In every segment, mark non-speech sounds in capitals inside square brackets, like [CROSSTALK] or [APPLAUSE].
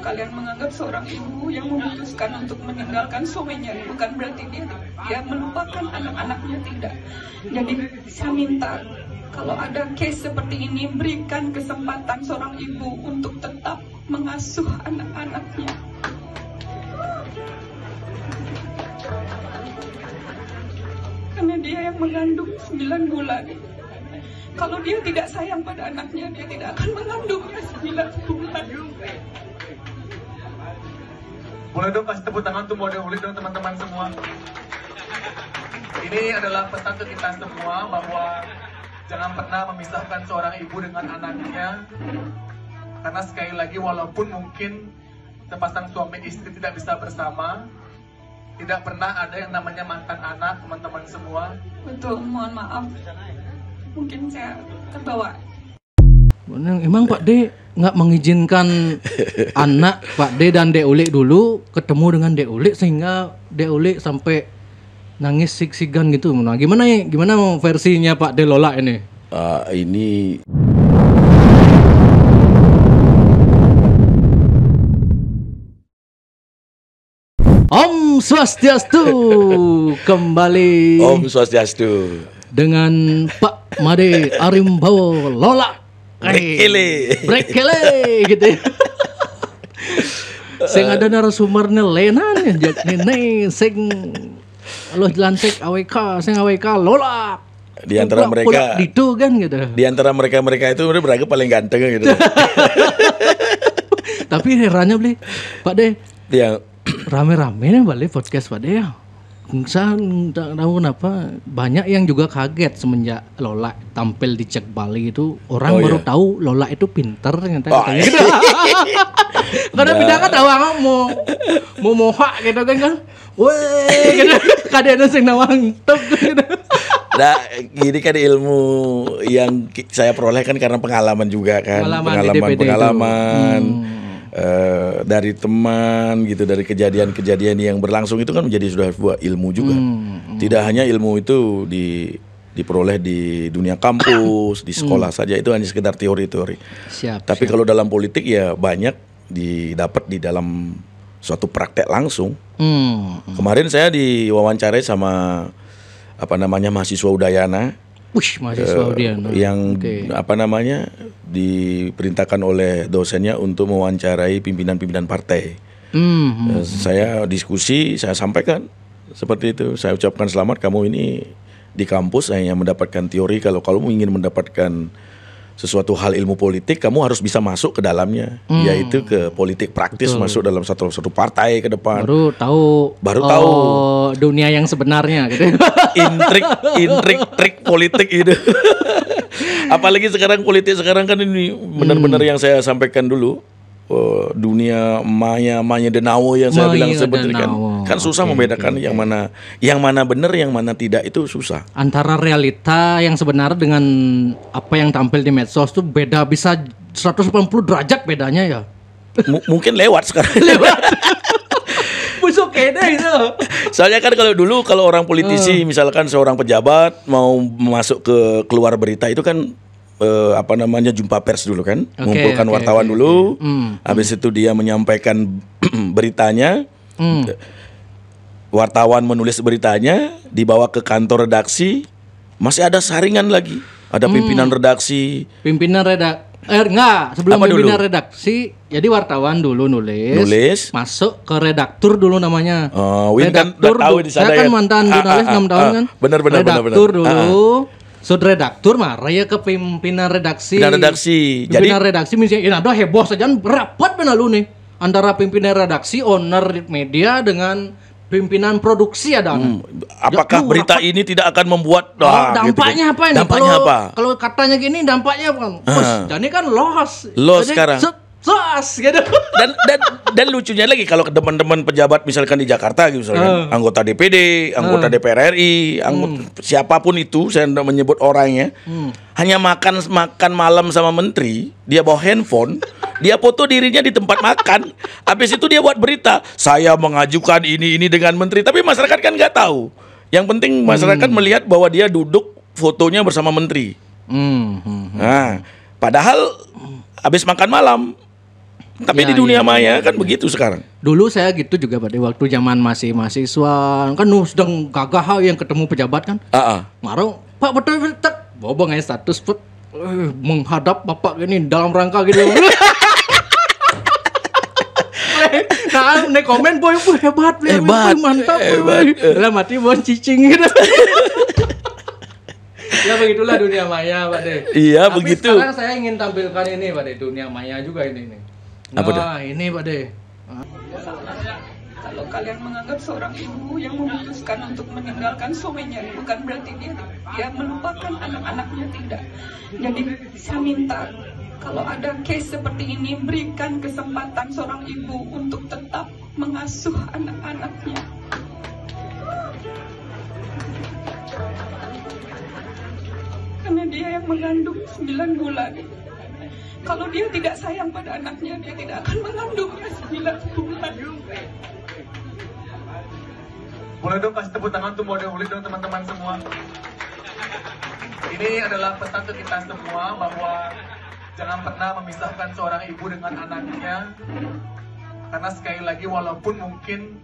kalian menganggap seorang ibu yang memutuskan untuk meninggalkan suaminya bukan berarti dia dia melupakan anak-anaknya tidak. Jadi saya minta kalau ada case seperti ini berikan kesempatan seorang ibu untuk tetap mengasuh anak-anaknya. Karena dia yang mengandung 9 bulan. Kalau dia tidak sayang pada anaknya, dia tidak akan mengandungnya sembilan bulan. Boleh dong kasih tepuk tangan untuk model Uli dong teman-teman semua. Ini adalah pesan ke kita semua bahwa jangan pernah memisahkan seorang ibu dengan anaknya. Karena sekali lagi walaupun mungkin sepasang suami istri tidak bisa bersama, tidak pernah ada yang namanya mantan anak teman-teman semua. Betul, mohon maaf. Mungkin saya terbawa Emang Pak D nggak mengizinkan [LAUGHS] anak Pak D dan Dek Ulik dulu ketemu dengan Dek Ulik sehingga Dek Ulik sampai nangis sig-sigan gitu. Nah, gimana ya? Gimana versinya Pak D Lola ini? Uh, ini Om Swastiastu [LAUGHS] kembali. Om Swastiastu dengan Pak Made Arimbawo Lola Brekele. Brekele gitu ya. sing ada narasumber nih ya nene sing lu dilantik AWK sing AWK lola. di antara Pula, mereka itu kan gitu di antara mereka mereka itu mereka beragam paling ganteng gitu [LAUGHS] tapi herannya beli pak de ya rame-rame nih balik podcast pak de ya saya tidak tahu kenapa banyak yang juga kaget semenjak Lola tampil di Cek Bali itu orang oh, baru iya. tahu Lola itu pinter ternyata oh, iya. gitu. [LAUGHS] Karena pindah kan nggak mau mau moha gitu kan kan. Wah, [LAUGHS] gitu. kadang kan sing nawang top gitu. Nah, ini kan ilmu yang saya peroleh kan karena pengalaman juga kan. Pengalaman pengalaman, pengalaman. Hmm Eh, dari teman gitu dari kejadian-kejadian yang berlangsung itu kan menjadi sudah sebuah ilmu juga hmm, hmm. tidak hanya ilmu itu di diperoleh di dunia kampus di hmm. sekolah hmm. saja itu hanya sekedar teori-teori tapi siap. kalau dalam politik ya banyak didapat di dalam suatu praktek langsung hmm, hmm. kemarin saya diwawancarai sama apa namanya mahasiswa Udayana Wih, mahasiswa uh, eh, Udiana. yang okay. apa namanya diperintahkan oleh dosennya untuk mewawancarai pimpinan-pimpinan partai. Mm -hmm. uh, saya diskusi, saya sampaikan seperti itu. Saya ucapkan selamat kamu ini di kampus hanya mendapatkan teori kalau kamu ingin mendapatkan sesuatu hal ilmu politik kamu harus bisa masuk ke dalamnya hmm. yaitu ke politik praktis Betul. masuk dalam satu satu partai ke depan baru tahu baru oh, tahu dunia yang sebenarnya gitu [LAUGHS] intrik intrik trik politik itu [LAUGHS] apalagi sekarang politik sekarang kan ini benar-benar hmm. yang saya sampaikan dulu Eh, dunia maya maya denawo yang saya maya bilang seperti kan kan susah okay, membedakan okay, yang mana yang mana benar yang mana tidak itu susah antara realita yang sebenarnya dengan apa yang tampil di medsos tuh beda bisa 180 derajat bedanya ya M mungkin lewat sekarang [LAUGHS] lewat busuk itu. Soalnya kan kalau dulu kalau orang politisi eh. misalkan seorang pejabat mau masuk ke keluar berita itu kan uh, apa namanya jumpa pers dulu kan, okay, mengumpulkan okay, wartawan okay, dulu. Okay. Mm, habis mm. itu dia menyampaikan [CLEARS THROAT] beritanya. Mm. Wartawan menulis beritanya, dibawa ke kantor redaksi. Masih ada saringan lagi. Ada hmm. pimpinan mm. redaksi. Pimpinan redak eh enggak, sebelum apa pimpinan dulu? redaksi, jadi wartawan dulu nulis, nulis, masuk ke redaktur dulu namanya. Oh, Win kan redaktur kan tahu di sana. Saya kan ya? mantan ah, jurnalis ah, ah, 6 tahun ah, kan. Benar benar redaktur benar benar. dulu. Ah, ah Sud redaktur mah raya ke pimpinan redaksi. Pimpinan redaksi. Pimpinan Jadi redaksi misalnya ini eh, ada heboh saja rapat benar lu nih antara pimpinan redaksi owner media dengan pimpinan produksi ada hmm. apakah ya, lu, berita rapat. ini tidak akan membuat oh, ah, dampaknya gitu. apa ini dampaknya kalau, apa kalau katanya gini dampaknya apa ah. jadi kan loss loss jadi, sekarang set, Sos gitu. [LAUGHS] Dan dan dan lucunya lagi kalau ke teman-teman pejabat misalkan di Jakarta gitu misalnya uh. Hmm. anggota DPD, anggota uh. Hmm. DPR RI, anggota hmm. siapapun itu saya tidak menyebut orangnya. Hmm. Hanya makan makan malam sama menteri, dia bawa handphone, dia foto dirinya di tempat makan. Habis itu dia buat berita, saya mengajukan ini ini dengan menteri, tapi masyarakat kan nggak tahu. Yang penting masyarakat hmm. melihat bahwa dia duduk fotonya bersama menteri. Hmm. hmm. hmm. Nah, padahal habis makan malam tapi ya, di dunia ya, maya ya, kan ya. begitu sekarang. Dulu saya gitu juga pada waktu zaman masih mahasiswa kan nu sedang gagah yang ketemu pejabat kan. Heeh. Ah, uh-uh. Ah. Pak betul betul bobong aja status put uh, eh, menghadap bapak gini dalam rangka gitu. [LAUGHS] Eh, nah, nek komen boy, boy hebat, boy, hebat, boy, mantap, hebat. Eh. Lah mati bon cicing gitu. [LAUGHS] ya begitulah dunia maya, Pak De. Iya, Tapi begitu. Sekarang saya ingin tampilkan ini, Pak De, dunia maya juga ini. ini Nah, apa ini Pak De. Kalau kalian menganggap seorang ibu yang memutuskan untuk meninggalkan suaminya bukan berarti dia dia melupakan anak-anaknya tidak. Jadi saya minta kalau ada case seperti ini berikan kesempatan seorang ibu untuk tetap mengasuh anak-anaknya. Karena dia yang mengandung 9 bulan. Kalau dia tidak sayang pada anaknya, dia tidak akan mengandungnya 9 bulan. Boleh dong kasih tepuk tangan untuk Mode Huli dong teman-teman semua. Ini adalah pesan ke kita semua bahwa jangan pernah memisahkan seorang ibu dengan anaknya. Karena sekali lagi walaupun mungkin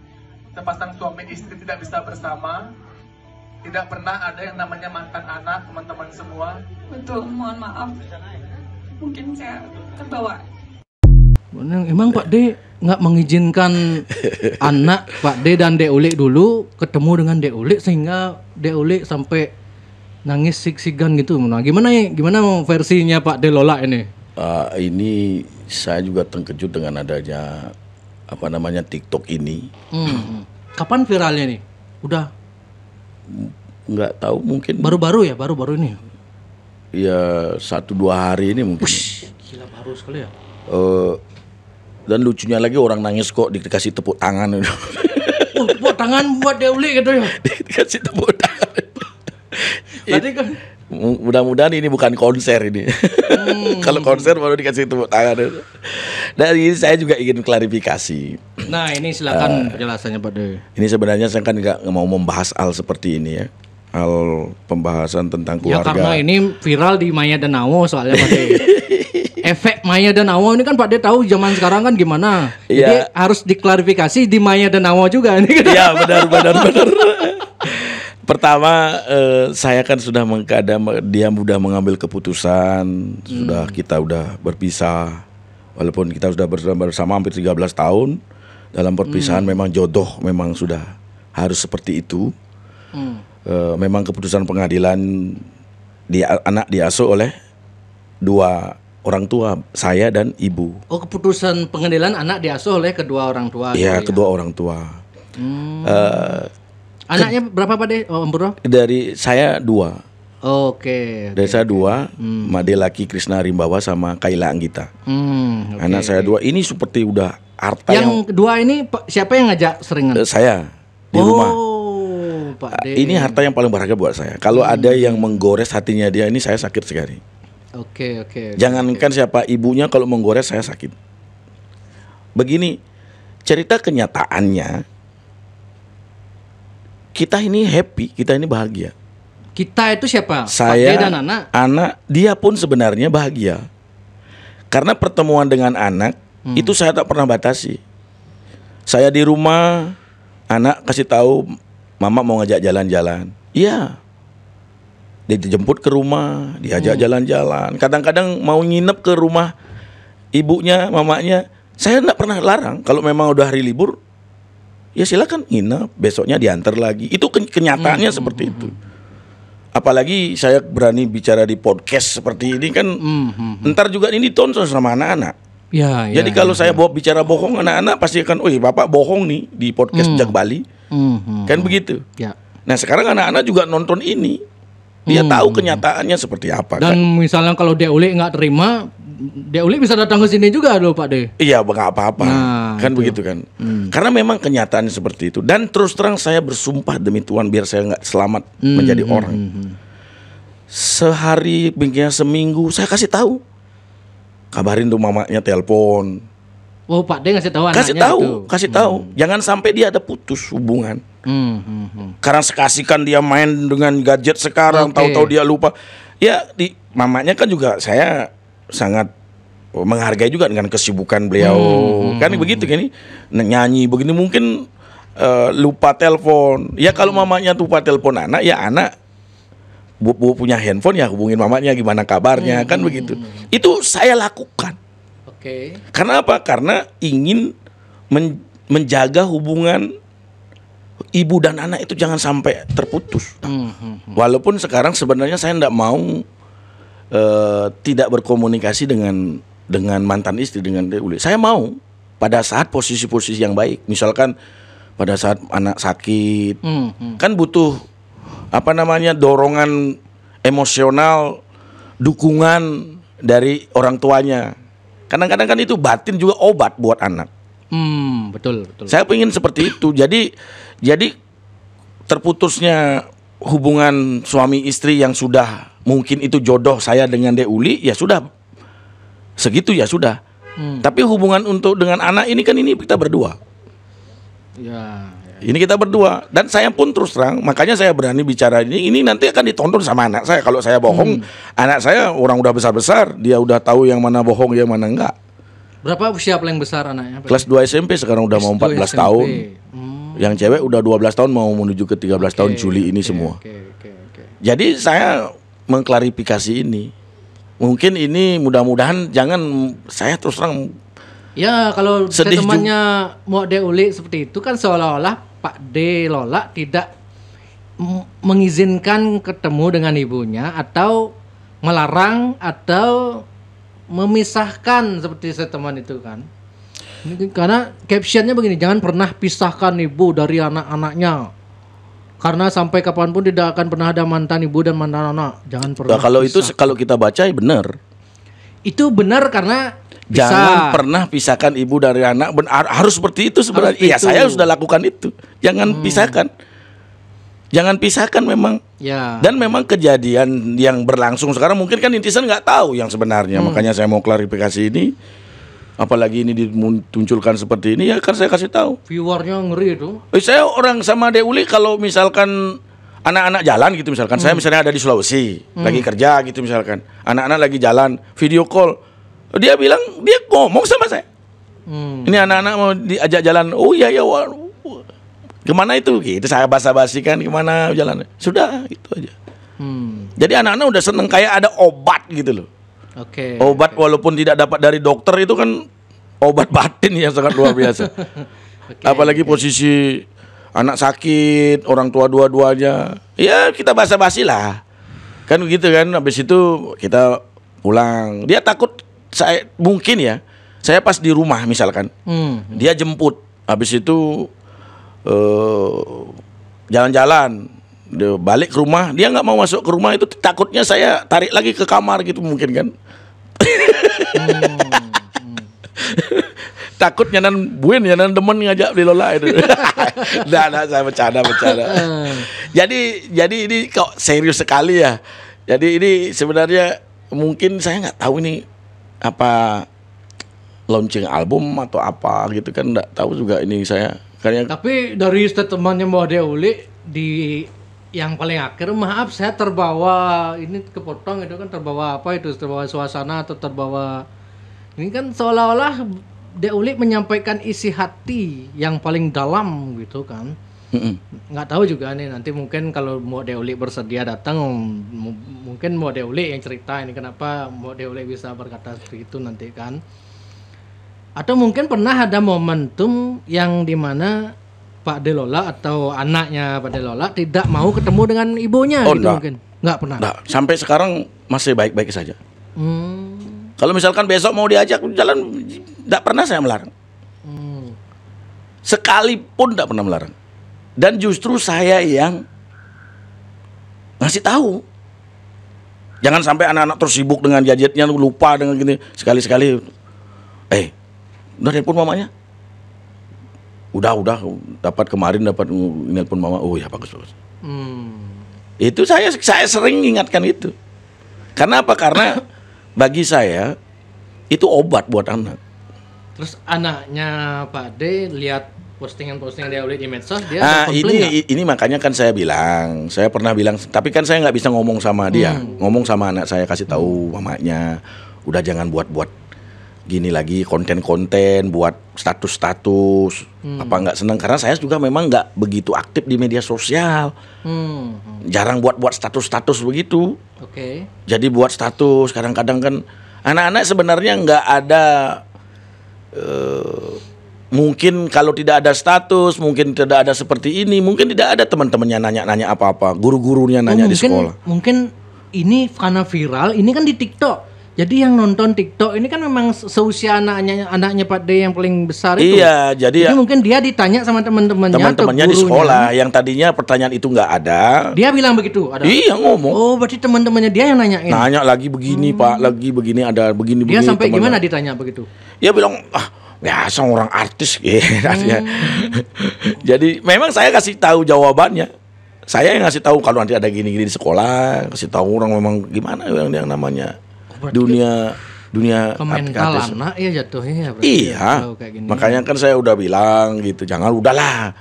sepasang suami istri tidak bisa bersama, tidak pernah ada yang namanya mantan anak teman-teman semua. Betul, mohon maaf mungkin saya terbawa Emang Pak D nggak mengizinkan [LAUGHS] anak Pak D dan D Ulik dulu ketemu dengan D Ulik sehingga D Ulik sampai nangis sig-sigan gitu. Nah, gimana ya? Gimana versinya Pak D Lola ini? Uh, ini saya juga terkejut dengan adanya apa namanya TikTok ini. Hmm. hmm. Kapan viralnya nih? Udah nggak tahu mungkin baru-baru ya baru-baru ini ya? ya satu dua hari ini mungkin. Ush, gila baru sekali ya. Uh, dan lucunya lagi orang nangis kok dikasih tepuk tangan. Oh, [LAUGHS] tepuk tangan buat Deuli gitu ya. dikasih tepuk tangan. Tadi kan mudah-mudahan ini bukan konser ini. Hmm. [LAUGHS] Kalau konser baru dikasih tepuk tangan. Dan ini saya juga ingin klarifikasi. Nah ini silakan uh, penjelasannya Pak De. Ini sebenarnya saya kan nggak mau membahas hal seperti ini ya hal pembahasan tentang ya, keluarga. Ya karena ini viral di Maya dan Awo soalnya Pak [LAUGHS] Efek Maya dan Awo ini kan Pak De tahu zaman sekarang kan gimana. Iya. Jadi harus diklarifikasi di Maya dan Awo juga ini. Kan. Iya benar benar [LAUGHS] benar. Pertama eh, saya kan sudah mengkada dia sudah mengambil keputusan, hmm. sudah kita sudah berpisah. Walaupun kita sudah bersama, bersama hampir 13 tahun dalam perpisahan hmm. memang jodoh memang sudah harus seperti itu. Hmm Eh, memang keputusan pengadilan di anak diasuh oleh dua orang tua saya dan ibu. Oh keputusan pengadilan anak diasuh oleh kedua orang tua. Iya ya. kedua orang tua. Hmm. Uh, Anaknya berapa pak deh, oh, Om Bro? Dari saya dua. Oh, Oke. Okay, dari saya okay. dua, hmm. Made Laki Krisna Rimbawa sama Kaila Anggita. Hmm, okay, Anak saya dua. Ini seperti udah harta yang, yang dua ini siapa yang ngajak seringan? Eh, saya di oh. rumah Pak D. Ini harta yang paling berharga buat saya. Kalau hmm. ada yang menggores hatinya dia, ini saya sakit sekali. Oke, okay, oke. Okay, Jangankan okay. siapa ibunya kalau menggores saya sakit. Begini, cerita kenyataannya kita ini happy, kita ini bahagia. Kita itu siapa? Saya dan anak. Anak, dia pun sebenarnya bahagia. Karena pertemuan dengan anak hmm. itu saya tak pernah batasi. Saya di rumah, anak kasih tahu Mama mau ngajak jalan-jalan. Iya. Dia dijemput ke rumah, diajak hmm. jalan-jalan. Hmm. Kadang-kadang mau nginep ke rumah ibunya, mamanya. Saya enggak pernah larang. Kalau memang udah hari libur, ya silakan nginep. Besoknya diantar lagi. Itu kenyataannya hmm. seperti itu. Apalagi saya berani bicara di podcast seperti ini kan, hmm. hmm, hmm. ntar juga ini ditonton sama anak-anak. Ya, Jadi ya, kalau ya, saya ya. bicara bohong, anak-anak pasti akan, "Oh, bapak bohong nih di podcast hmm. Jak Bali." Mm-hmm. Kan begitu. Ya. Nah sekarang anak-anak juga nonton ini. Dia hmm. tahu kenyataannya seperti apa. Dan kan? misalnya kalau dia ulik nggak terima, dia ulik bisa datang ke sini juga loh Pak De. Iya, nggak apa-apa. Nah, kan itu. begitu kan. Mm. Karena memang kenyataannya seperti itu. Dan terus terang saya bersumpah demi Tuhan biar saya nggak selamat hmm. menjadi orang. Hmm. Sehari, mungkin seminggu saya kasih tahu. Kabarin tuh mamanya telepon Oh, Pak D ngasih tahu Kasih tahu, itu. kasih tahu. Hmm. Jangan sampai dia ada putus hubungan. Hmm, hmm, hmm. Karena sekasikan dia main dengan gadget sekarang, okay. tahu-tahu dia lupa. Ya, di mamanya kan juga saya sangat menghargai juga dengan kesibukan beliau. Hmm, hmm, hmm kan hmm, begitu kan nyanyi begini mungkin uh, lupa telepon. Ya kalau hmm. mamanya lupa telepon anak, ya anak bu, bu punya handphone ya hubungin mamanya gimana kabarnya, hmm, kan hmm, begitu. Itu saya lakukan Oke. Okay. Karena apa? Karena ingin men menjaga hubungan ibu dan anak itu jangan sampai terputus. Mm hmm, Walaupun sekarang sebenarnya saya tidak mau uh, tidak berkomunikasi dengan dengan mantan istri dengan Uli. Saya mau pada saat posisi-posisi yang baik, misalkan pada saat anak sakit, mm hmm. kan butuh apa namanya dorongan emosional, dukungan dari orang tuanya. Kadang-kadang kan itu batin juga obat buat anak. Hmm, betul, betul. Saya ingin seperti itu. Jadi jadi terputusnya hubungan suami istri yang sudah mungkin itu jodoh saya dengan Uli ya sudah segitu ya sudah. Hmm. Tapi hubungan untuk dengan anak ini kan ini kita berdua. Ya. Ini kita berdua dan saya pun terus terang makanya saya berani bicara ini ini nanti akan ditonton sama anak saya kalau saya bohong hmm. anak saya orang udah besar-besar dia udah tahu yang mana bohong yang mana enggak. Berapa usia paling besar anaknya? Kelas 2 SMP sekarang udah mau 14 SMP. tahun. Hmm. Yang cewek udah 12 tahun mau menuju ke 13 okay, tahun Juli ini okay, semua. Okay, okay, okay. Jadi saya mengklarifikasi ini. Mungkin ini mudah-mudahan jangan saya terus terang Ya kalau temannya mau ulik seperti itu kan seolah-olah Pak D Lola tidak mengizinkan ketemu dengan ibunya atau melarang atau memisahkan seperti teman itu kan karena captionnya begini jangan pernah pisahkan ibu dari anak-anaknya karena sampai kapanpun tidak akan pernah ada mantan ibu dan mantan anak jangan pernah nah, kalau pisahkan. itu kalau kita baca ya benar itu benar karena bisa. Jangan pernah pisahkan ibu dari anak. Benar, harus seperti itu sebenarnya. Iya, saya sudah lakukan itu. Jangan hmm. pisahkan. Jangan pisahkan memang. Ya. Dan memang kejadian yang berlangsung sekarang mungkin kan intisan nggak tahu yang sebenarnya. Hmm. Makanya saya mau klarifikasi ini. Apalagi ini dimunculkan seperti ini ya kan saya kasih tahu. Viewernya ngeri itu. Eh, saya orang sama Deuli kalau misalkan anak-anak jalan gitu misalkan. Hmm. Saya misalnya ada di Sulawesi, hmm. lagi kerja gitu misalkan. Anak-anak lagi jalan, video call. Dia bilang dia ngomong sama saya. Hmm. Ini anak-anak mau diajak jalan. Oh iya ya. kemana itu? Gitu saya basa-basi kan kemana jalan. Sudah gitu aja. Hmm. Jadi anak-anak udah seneng kayak ada obat gitu loh. Okay, obat okay. walaupun tidak dapat dari dokter itu kan obat [LAUGHS] batin yang sangat luar biasa. [LAUGHS] okay, Apalagi okay. posisi anak sakit, orang tua dua-duanya. Ya kita basa-basi lah. Kan gitu kan habis itu kita pulang. Dia takut saya mungkin ya. Saya pas di rumah misalkan. Hmm. Dia jemput. Habis itu eh, jalan-jalan uh, balik ke rumah dia nggak mau masuk ke rumah itu takutnya saya tarik lagi ke kamar gitu mungkin kan hmm, hmm. [LAUGHS] takut nyanan buin nyanan demen ngajak beli lola itu. nah, [LAUGHS] nah, saya bercanda bercanda. Ah. jadi jadi ini kok serius sekali ya. Jadi ini sebenarnya mungkin saya nggak tahu ini apa launching album atau apa gitu kan nggak tahu juga ini saya karena tapi dari statementnya dia Deuli di yang paling akhir maaf saya terbawa ini kepotong itu kan terbawa apa itu terbawa suasana atau terbawa ini kan seolah-olah Uli menyampaikan isi hati yang paling dalam gitu kan. nggak tahu juga nih nanti mungkin kalau mau Uli bersedia datang mungkin mau Uli yang cerita ini kenapa mau Uli bisa berkata seperti itu nanti kan atau mungkin pernah ada momentum yang dimana Pak Delola atau anaknya Pak Delola tidak mau ketemu dengan ibunya oh, gitu enggak. mungkin nggak pernah enggak. sampai sekarang masih baik-baik saja hmm. Kalau misalkan besok mau diajak jalan, tidak pernah saya melarang. Sekalipun tidak pernah melarang. Dan justru saya yang ngasih tahu. Jangan sampai anak-anak terus sibuk dengan gadgetnya lupa dengan gini sekali-sekali. Eh, udah telepon mamanya. Udah, udah dapat kemarin dapat telepon mama. Oh ya bagus bagus. Hmm. Itu saya saya sering ingatkan itu. Karena apa? Karena [COUGHS] bagi saya itu obat buat anak. Terus anaknya Pak D lihat postingan-postingan dia di medsos dia ah, ini gak? ini makanya kan saya bilang saya pernah bilang tapi kan saya nggak bisa ngomong sama dia hmm. ngomong sama anak saya kasih tahu hmm. mamanya udah jangan buat-buat gini lagi konten-konten buat status-status hmm. apa nggak seneng karena saya juga memang nggak begitu aktif di media sosial hmm. hmm. jarang buat-buat status-status begitu okay. jadi buat status kadang-kadang kan anak-anak sebenarnya nggak ada uh, mungkin kalau tidak ada status, mungkin tidak ada seperti ini, mungkin tidak ada teman-temannya nanya-nanya apa-apa, guru-gurunya nanya oh, mungkin, di sekolah. Mungkin ini karena viral, ini kan di TikTok. Jadi yang nonton TikTok ini kan memang seusia anaknya anaknya Pak D yang paling besar itu. Iya, jadi, jadi ya, mungkin dia ditanya sama teman-temannya teman-temannya di sekolah yang tadinya pertanyaan itu nggak ada. Dia bilang begitu, ada. Iya, ngomong. Oh, berarti teman-temannya dia yang nanyain. Nanya lagi begini, hmm. Pak, lagi begini ada begini begini. Dia sampai temen gimana ditanya begitu? Dia bilang, "Ah, biasa orang artis gitu [LAUGHS] Hmm. jadi memang saya kasih tahu jawabannya saya yang ngasih tahu kalau nanti ada gini-gini di sekolah kasih tahu orang memang gimana yang namanya Berarti dunia dunia mental anak ya jatuhnya ya iya ya, kayak makanya kan saya udah bilang gitu jangan udahlah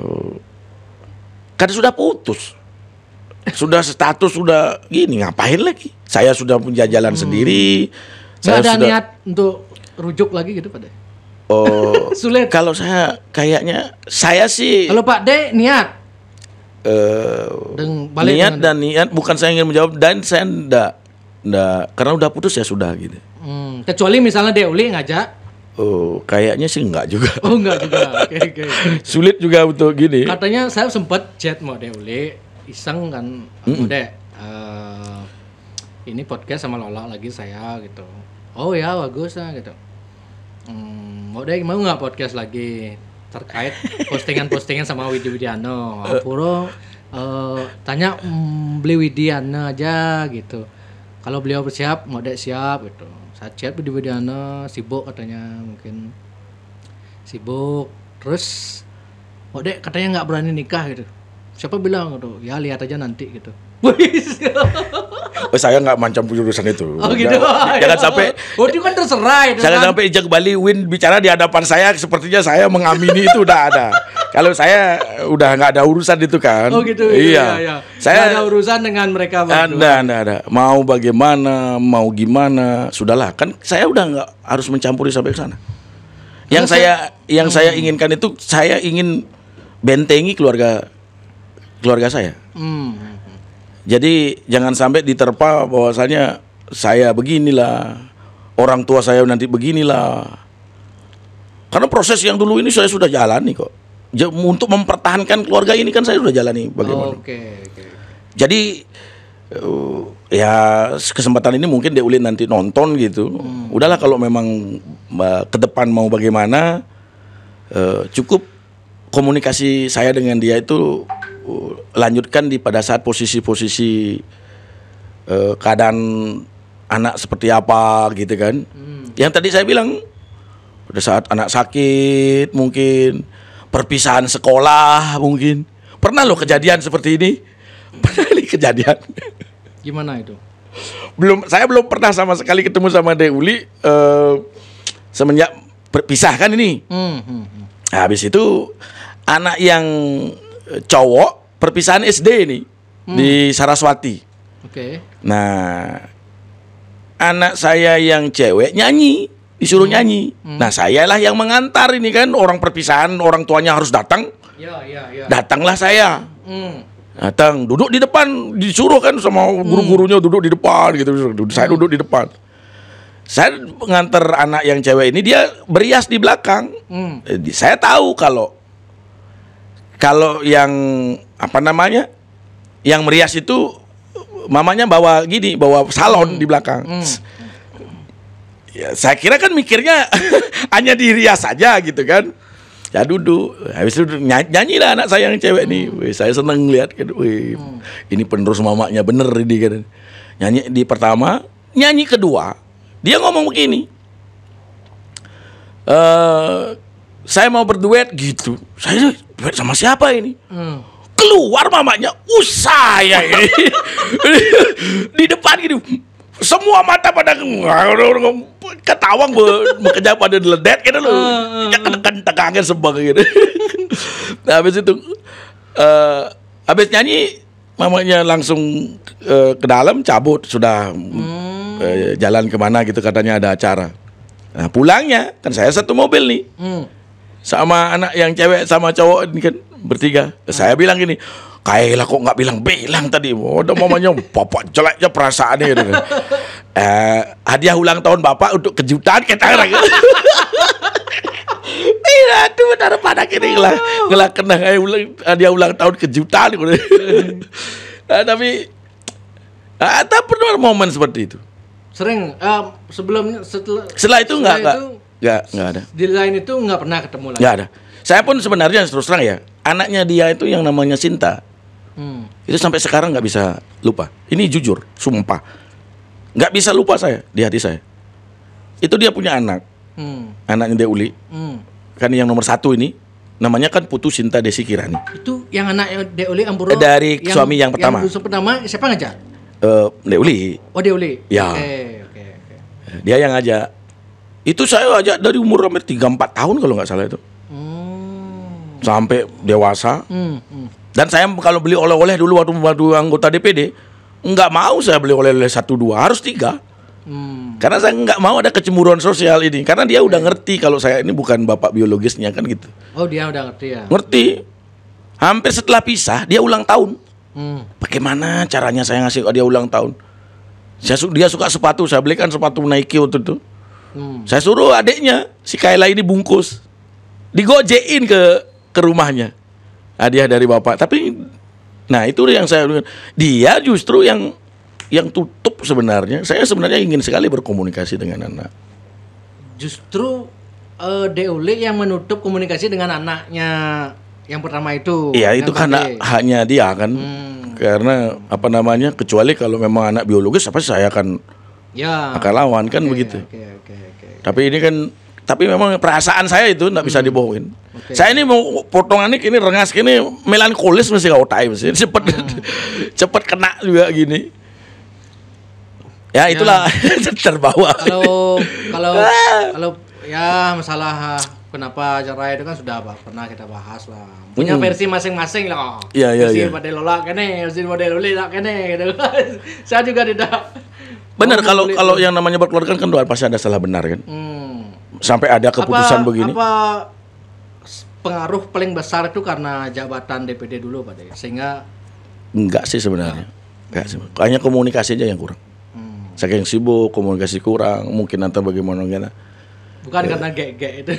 eh, kan sudah putus sudah status sudah gini ngapain lagi saya sudah punya jalan hmm. sendiri Nggak saya ada sudah, niat untuk rujuk lagi gitu pada oh [LAUGHS] sulit kalau saya kayaknya saya sih kalau Pak D niat Uh, niat dan niat bukan saya ingin menjawab dan saya enggak ndak karena udah putus ya sudah gitu. Hmm, kecuali misalnya Uli ngajak. Oh, kayaknya sih enggak juga. [LAUGHS] Oh, enggak juga. [LAUGHS] Oke, okay, oke. Okay. Sulit juga untuk gini. Katanya saya sempat chat mau Uli iseng kan, mm -mm. Dek. Uh, ini podcast sama Lola lagi saya gitu. Oh ya, bagus lah gitu. Hmm, mau deh mau nggak podcast lagi terkait postingan-postingan sama Widi Widiano. Apuro uh, eh, tanya mm, beli Widiana aja gitu kalau beliau bersiap mau dek siap gitu saat chat di Widiana sibuk katanya mungkin sibuk terus Mau dek katanya nggak berani nikah gitu siapa bilang gitu ya lihat aja nanti gitu [LAUGHS] oh, saya nggak mancam urusan itu. Oh gitu. Jangan, [LAUGHS] jangan sampai. Oh itu kan terserah. Itu jangan kan? sampai Ijak Bali Win bicara di hadapan saya sepertinya saya mengamini itu udah ada. Kalau saya udah nggak ada urusan itu kan. Oh gitu. Iya. iya, iya. iya. Saya gak ada urusan dengan mereka. Ada, ada, ada. Mau bagaimana, mau gimana, sudahlah. Kan saya udah nggak harus mencampuri sampai ke sana. Yang Masa? saya yang hmm. saya inginkan itu saya ingin bentengi keluarga keluarga saya. Hmm. Jadi jangan sampai diterpa bahwasanya saya beginilah, orang tua saya nanti beginilah. Karena proses yang dulu ini saya sudah jalani kok untuk mempertahankan keluarga ini kan saya sudah jalani bagaimana. Oh, oke. Okay, okay. Jadi uh, ya kesempatan ini mungkin Deulin nanti nonton gitu. Hmm. Udahlah kalau memang uh, ke depan mau bagaimana uh, cukup komunikasi saya dengan dia itu uh, lanjutkan di pada saat posisi-posisi uh, keadaan anak seperti apa gitu kan. Hmm. Yang tadi saya bilang pada saat anak sakit mungkin perpisahan sekolah mungkin. Pernah lo kejadian seperti ini? [LAUGHS] Pernah nih kejadian. Gimana itu? Belum saya belum pernah sama sekali ketemu sama Uli uh, semenjak berpisah kan ini. Hmm, hmm, hmm. Habis itu anak yang cowok perpisahan SD ini hmm. di Saraswati. Oke. Okay. Nah, anak saya yang cewek nyanyi disuruh hmm. nyanyi. Hmm. Nah, lah yang mengantar ini kan orang perpisahan, orang tuanya harus datang. Ya, ya, ya. Datanglah saya. Hmm. Datang, duduk di depan, disuruh kan sama hmm. guru-gurunya duduk di depan gitu. Saya hmm. duduk di depan. Saya mengantar anak yang cewek ini dia berias di belakang. Hmm. Eh, saya tahu kalau kalau yang apa namanya? Yang merias itu mamanya bawa gini, bawa salon hmm. di belakang. Hmm ya, saya kira kan mikirnya [LAUGHS] hanya dirias saja gitu kan ya duduk habis itu nyanyi, nyanyi lah anak sayang cewek ini hmm. saya seneng lihat kan Wih, hmm. ini penerus mamanya bener ini kan nyanyi di pertama nyanyi kedua dia ngomong begini e, saya mau berduet gitu saya duet sama siapa ini hmm. keluar mamanya usah uh, ya ini [LAUGHS] [LAUGHS] di depan gitu semua mata pada ketawang bekerja pada ledet gitu loh. Ya kan kan tegangnya sebang gitu. [LAUGHS] nah, habis itu uh, habis nyanyi mamanya langsung eh, ke dalam cabut sudah hmm. uh, jalan kemana gitu katanya ada acara. Nah, pulangnya kan saya satu mobil nih. Hmm. Sama anak yang cewek sama cowok ini kan bertiga. Saya bilang gini, Kayla kok nggak bilang-bilang tadi. mau mamanya bapak jeleknya perasaannya. Gitu. Eh, hadiah ulang tahun bapak untuk kejutan kita. Iya, itu benar pada kini lah. ngelak kena ulang hadiah ulang tahun kejutan. Gitu. nah, tapi ah, ada pernah momen seperti itu. Sering uh, eh, sebelumnya setelah setelah itu enggak enggak enggak enggak ada. Di lain itu enggak pernah ketemu lagi. Enggak ada. Saya pun sebenarnya terus terang ya, anaknya dia itu yang namanya Sinta Hmm. Itu sampai sekarang nggak bisa lupa. Ini jujur, sumpah. Nggak bisa lupa saya di hati saya. Itu dia punya anak. Hmm. Anaknya dia Uli. Hmm. Kan yang nomor satu ini namanya kan Putu Sinta Desi Kirani. Itu yang anak Deuli Amburo. Dari yang, suami yang pertama. Yang pertama siapa ngajak? Uh, eh, Deuli. Oh Deuli. Ya. Okay, okay, okay. Eh, dia yang ngajak. Itu saya ajak dari umur hampir 3 4 tahun kalau nggak salah itu. Hmm. Sampai dewasa. Hmm, hmm. Dan saya kalau beli oleh-oleh dulu waktu waktu anggota DPD, nggak mau saya beli oleh-oleh satu dua, harus tiga. Hmm. Karena saya nggak mau ada kecemburuan sosial ini. Karena dia udah ngerti kalau saya ini bukan bapak biologisnya kan gitu. Oh dia udah ngerti ya. Ngerti. Hampir setelah pisah dia ulang tahun. Hmm. Bagaimana caranya saya ngasih dia ulang tahun? Saya dia suka sepatu, saya belikan sepatu Nike waktu itu. Hmm. Saya suruh adiknya si Kayla ini bungkus, digojein ke ke rumahnya hadiah dari bapak tapi nah itu yang saya dia justru yang yang tutup sebenarnya saya sebenarnya ingin sekali berkomunikasi dengan anak justru uh, eh, Deule yang menutup komunikasi dengan anaknya yang pertama itu iya itu karena haknya dia kan hmm. karena apa namanya kecuali kalau memang anak biologis apa saya akan ya. akan lawan kan okay, begitu okay, okay, okay, okay. tapi ini kan tapi memang perasaan saya itu tidak bisa hmm. dibohongin. Okay. Saya ini mau potongan ini rengas ini melankolis mesti kau tai mesti hmm. cepet hmm. [LAUGHS] cepet kena juga gini. Ya, ya. itulah ya. [LAUGHS] terbawa. Kalau kalau [LAUGHS] ah. kalau ya masalah ah, kenapa cerai itu kan sudah pernah kita bahas lah punya hmm. versi masing-masing lah iya iya iya versi ya. model lola kene versi model loli lah kene gitu saya juga tidak benar kalau kalau yang namanya berkeluarga kan, kan doa pasti ada salah benar kan hmm sampai ada keputusan apa, begini apa pengaruh paling besar itu karena jabatan DPD dulu Pak De. sehingga enggak sih sebenarnya enggak sih hanya komunikasinya yang kurang hmm. saking sibuk komunikasi kurang mungkin nanti bagaimana bukan ya. karena gege itu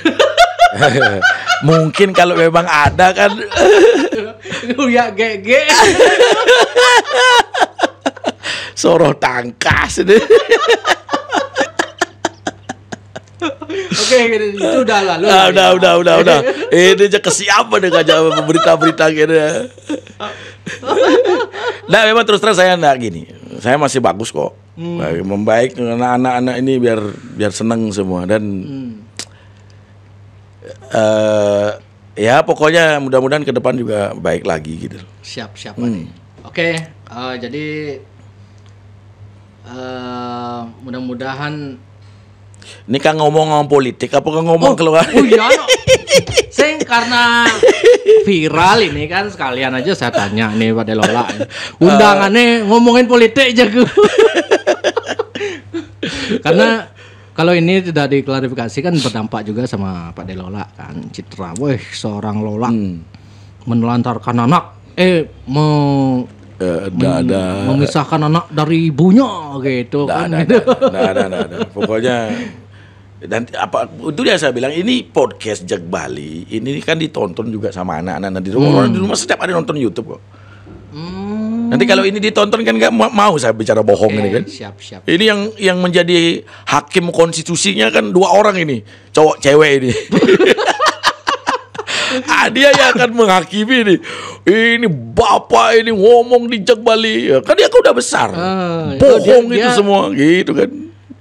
[LAUGHS] mungkin kalau memang ada kan [LAUGHS] ya gak [LAUGHS] soroh tangkas deh Oke, gitu. itu udah lalu. Nah, ya. udah, udah, udah, udah. [LAUGHS] Ini aja kesiapan dengan jawab berita-berita gitu. nah, memang terus terang saya enggak gini. Saya masih bagus kok. Hmm. Membaik dengan anak-anak ini biar biar seneng semua dan hmm. uh, ya pokoknya mudah-mudahan ke depan juga baik lagi gitu. Siap, siap. Hmm. Oke, okay, uh, eh, jadi uh, mudah-mudahan ini kan ngomong-ngomong politik apa kan ngomong oh, keluar? Oh iya. No. [LAUGHS] karena viral ini kan sekalian aja saya tanya nih pada Lola. [LAUGHS] Eh. Undangannya uh, ngomongin politik aja [LAUGHS] karena kalau ini tidak diklarifikasi kan berdampak juga sama Pak Delola kan citra, weh seorang Lola hmm. menelantarkan anak, eh mau uh, da, memisahkan anak dari ibunya gitu da, nah, kan. gitu. [LAUGHS] Nah, nah, nah, Pokoknya dan apa itu dia saya bilang ini podcast Jak Bali ini kan ditonton juga sama anak-anak nanti hmm. di rumah setiap ada nonton YouTube kok. Hmm. Nanti kalau ini ditonton kan nggak mau saya bicara bohong okay, ini eh, kan. Siap, siap. Ini yang yang menjadi hakim konstitusinya kan dua orang ini, cowok cewek ini. [LAUGHS] Nah, dia yang akan menghakimi nih. Ini bapak ini ngomong Jak Bali. Ya, kan dia kan udah besar. Uh, bohong dia, itu dia... semua gitu kan.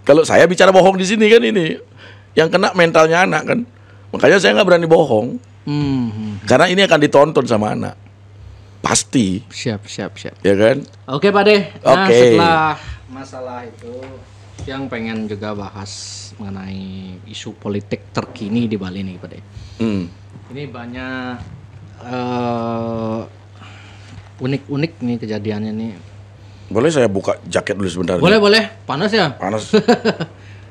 Kalau saya bicara bohong di sini kan ini yang kena mentalnya anak kan. Makanya saya nggak berani bohong. Hmm. Karena ini akan ditonton sama anak. Pasti. Siap, siap, siap. Ya kan? Oke, Pak De. Nah, Oke. setelah masalah itu yang pengen juga bahas mengenai isu politik terkini di Bali nih, Pak De. Hmm ini banyak unik eh, unik-unik nih kejadiannya nih. Boleh saya buka jaket dulu sebentar? Boleh, boleh. Panas ya? Panas. [LAUGHS]